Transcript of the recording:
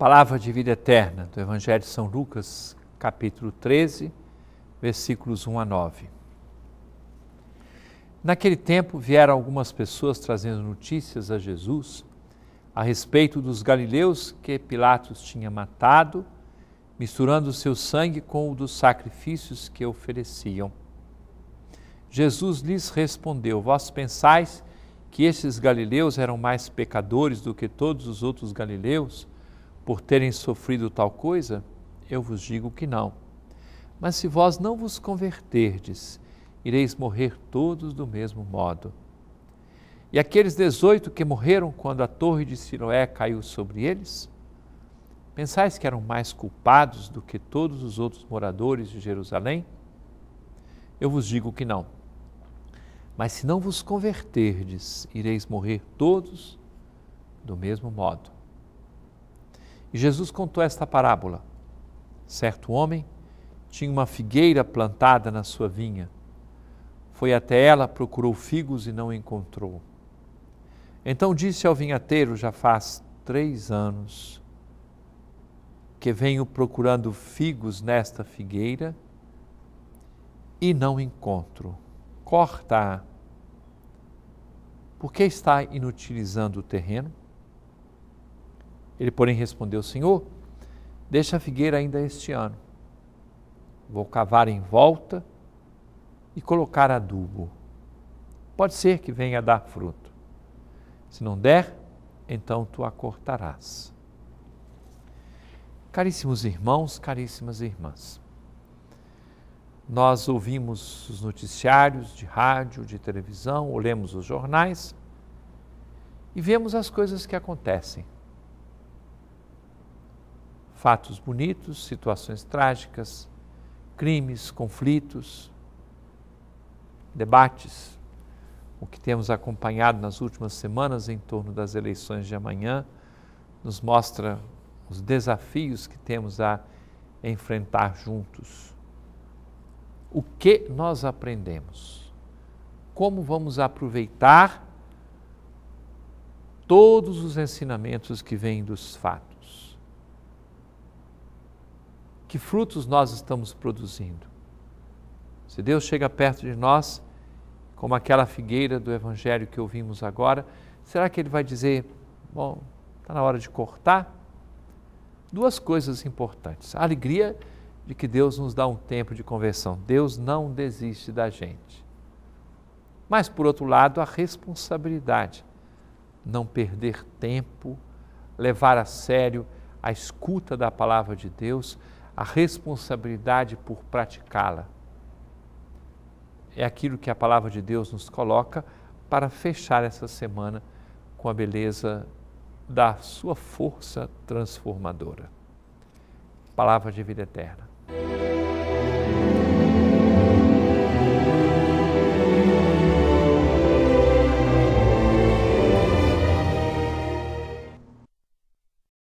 Palavra de vida eterna do Evangelho de São Lucas, capítulo 13, versículos 1 a 9. Naquele tempo vieram algumas pessoas trazendo notícias a Jesus a respeito dos galileus que Pilatos tinha matado, misturando o seu sangue com o dos sacrifícios que ofereciam. Jesus lhes respondeu: Vós pensais que esses galileus eram mais pecadores do que todos os outros galileus? por terem sofrido tal coisa? Eu vos digo que não. Mas se vós não vos converterdes, ireis morrer todos do mesmo modo. E aqueles dezoito que morreram quando a torre de Siloé caiu sobre eles? Pensais que eram mais culpados do que todos os outros moradores de Jerusalém? Eu vos digo que não. Mas se não vos converterdes, ireis morrer todos do mesmo modo. Jesus contou esta parábola. Certo homem tinha uma figueira plantada na sua vinha. Foi até ela, procurou figos e não encontrou. Então disse ao vinhateiro: Já faz três anos que venho procurando figos nesta figueira e não encontro. Corta-a. Por que está inutilizando o terreno? Ele, porém, respondeu: Senhor, deixa a figueira ainda este ano. Vou cavar em volta e colocar adubo. Pode ser que venha a dar fruto. Se não der, então tu a cortarás. Caríssimos irmãos, caríssimas irmãs, nós ouvimos os noticiários de rádio, de televisão, olhamos os jornais e vemos as coisas que acontecem fatos bonitos, situações trágicas, crimes, conflitos, debates, o que temos acompanhado nas últimas semanas em torno das eleições de amanhã, nos mostra os desafios que temos a enfrentar juntos. O que nós aprendemos? Como vamos aproveitar todos os ensinamentos que vêm dos fatos? que frutos nós estamos produzindo. Se Deus chega perto de nós, como aquela figueira do Evangelho que ouvimos agora, será que ele vai dizer: Bom, está na hora de cortar? Duas coisas importantes. A alegria de que Deus nos dá um tempo de conversão. Deus não desiste da gente. Mas, por outro lado, a responsabilidade. Não perder tempo, levar a sério a escuta da palavra de Deus, a responsabilidade por praticá-la. É aquilo que a palavra de Deus nos coloca para fechar essa semana com a beleza da sua força transformadora. Palavra de vida eterna.